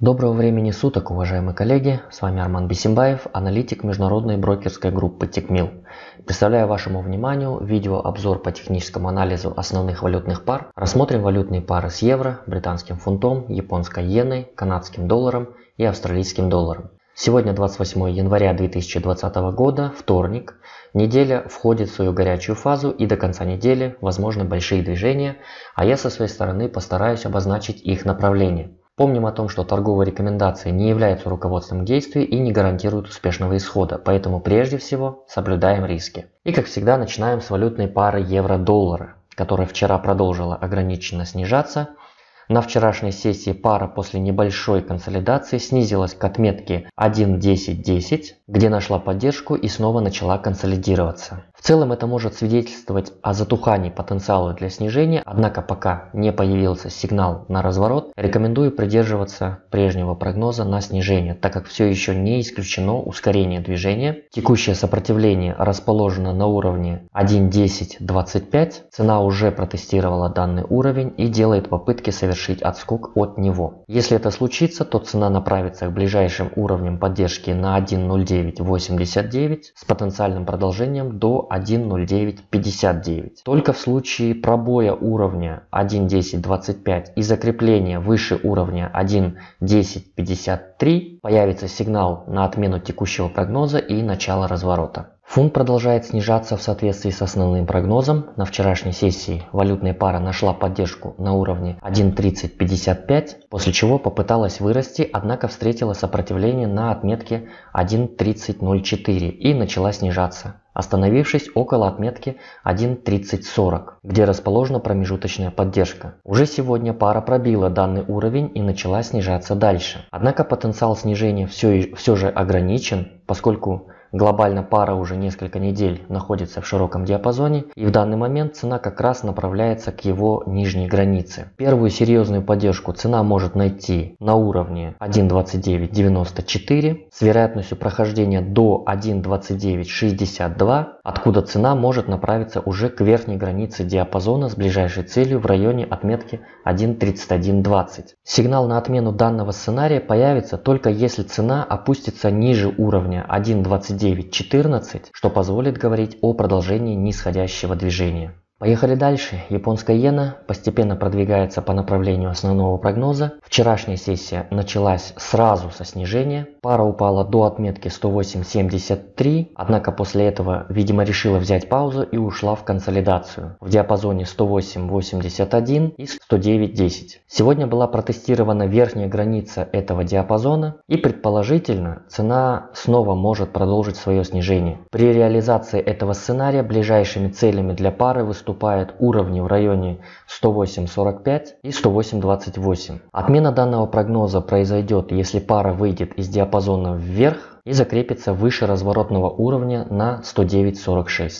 Доброго времени суток, уважаемые коллеги! С вами Арман Бесимбаев, аналитик международной брокерской группы Текмил. Представляю вашему вниманию видеообзор по техническому анализу основных валютных пар. Рассмотрим валютные пары с евро, британским фунтом, японской иеной, канадским долларом и австралийским долларом. Сегодня 28 января 2020 года, вторник. Неделя входит в свою горячую фазу и до конца недели возможны большие движения, а я со своей стороны постараюсь обозначить их направление. Помним о том, что торговые рекомендации не являются руководством действий и не гарантируют успешного исхода, поэтому прежде всего соблюдаем риски. И как всегда начинаем с валютной пары евро-доллара, которая вчера продолжила ограниченно снижаться, на вчерашней сессии пара после небольшой консолидации снизилась к отметке 1.10.10, где нашла поддержку и снова начала консолидироваться. В целом это может свидетельствовать о затухании потенциала для снижения, однако пока не появился сигнал на разворот, рекомендую придерживаться прежнего прогноза на снижение, так как все еще не исключено ускорение движения. Текущее сопротивление расположено на уровне 1.10.25, цена уже протестировала данный уровень и делает попытки совершить совершить отскок от него. Если это случится, то цена направится к ближайшим уровням поддержки на 1.0989 с потенциальным продолжением до 1.0959. Только в случае пробоя уровня 1.1025 и закрепления выше уровня 1.1053 появится сигнал на отмену текущего прогноза и начало разворота. Фунт продолжает снижаться в соответствии с основным прогнозом. На вчерашней сессии валютная пара нашла поддержку на уровне 1.3055, после чего попыталась вырасти, однако встретила сопротивление на отметке 1.3004 и начала снижаться, остановившись около отметки 1.3040, где расположена промежуточная поддержка. Уже сегодня пара пробила данный уровень и начала снижаться дальше. Однако потенциал снижения все, все же ограничен, поскольку Глобально пара уже несколько недель находится в широком диапазоне и в данный момент цена как раз направляется к его нижней границе. Первую серьезную поддержку цена может найти на уровне 1.2994 с вероятностью прохождения до 1.2962, откуда цена может направиться уже к верхней границе диапазона с ближайшей целью в районе отметки 1.3120. Сигнал на отмену данного сценария появится только если цена опустится ниже уровня 1.29 9.14, что позволит говорить о продолжении нисходящего движения. Поехали дальше. Японская иена постепенно продвигается по направлению основного прогноза. Вчерашняя сессия началась сразу со снижения. Пара упала до отметки 108.73, однако после этого, видимо, решила взять паузу и ушла в консолидацию в диапазоне 108.81 и 109.10. Сегодня была протестирована верхняя граница этого диапазона и предположительно цена снова может продолжить свое снижение. При реализации этого сценария ближайшими целями для пары выступают уступает уровни в районе 108.45 и 108.28. Отмена данного прогноза произойдет, если пара выйдет из диапазона вверх и закрепится выше разворотного уровня на 109.46.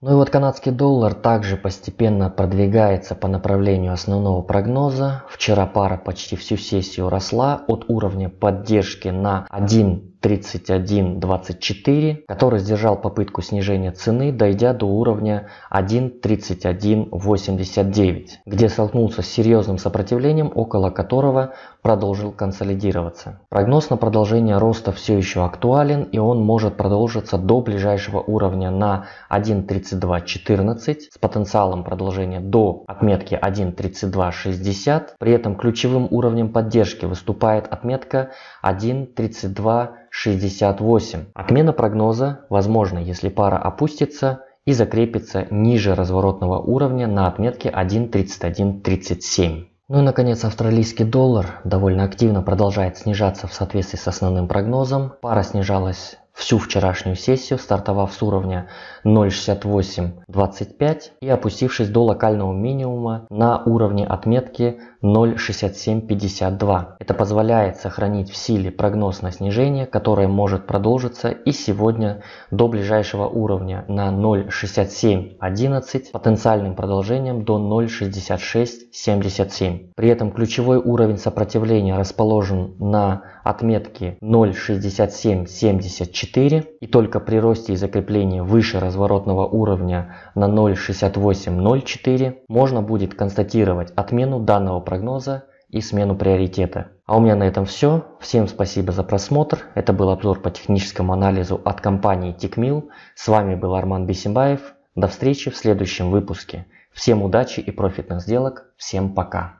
Ну и вот канадский доллар также постепенно продвигается по направлению основного прогноза. Вчера пара почти всю сессию росла от уровня поддержки на 1 31.24, который сдержал попытку снижения цены, дойдя до уровня 1.31.89, где столкнулся с серьезным сопротивлением, около которого продолжил консолидироваться. Прогноз на продолжение роста все еще актуален и он может продолжиться до ближайшего уровня на 1.32.14 с потенциалом продолжения до отметки 1.32.60. При этом ключевым уровнем поддержки выступает отметка 1.32.60. 68. Отмена прогноза возможна, если пара опустится и закрепится ниже разворотного уровня на отметке 1.3137. Ну и наконец австралийский доллар довольно активно продолжает снижаться в соответствии с основным прогнозом. Пара снижалась всю вчерашнюю сессию, стартовав с уровня 0.6825 и опустившись до локального минимума на уровне отметки 0.6752. Это позволяет сохранить в силе прогноз на снижение, которое может продолжиться и сегодня до ближайшего уровня на 0.6711 потенциальным продолжением до 0.6677. При этом ключевой уровень сопротивления расположен на отметке 0.6774 4 и только при росте и закреплении выше разворотного уровня на 0.6804 можно будет констатировать отмену данного прогноза и смену приоритета. А у меня на этом все. Всем спасибо за просмотр. Это был обзор по техническому анализу от компании Tickmill. С вами был Арман Бесимбаев. До встречи в следующем выпуске. Всем удачи и профитных сделок. Всем пока.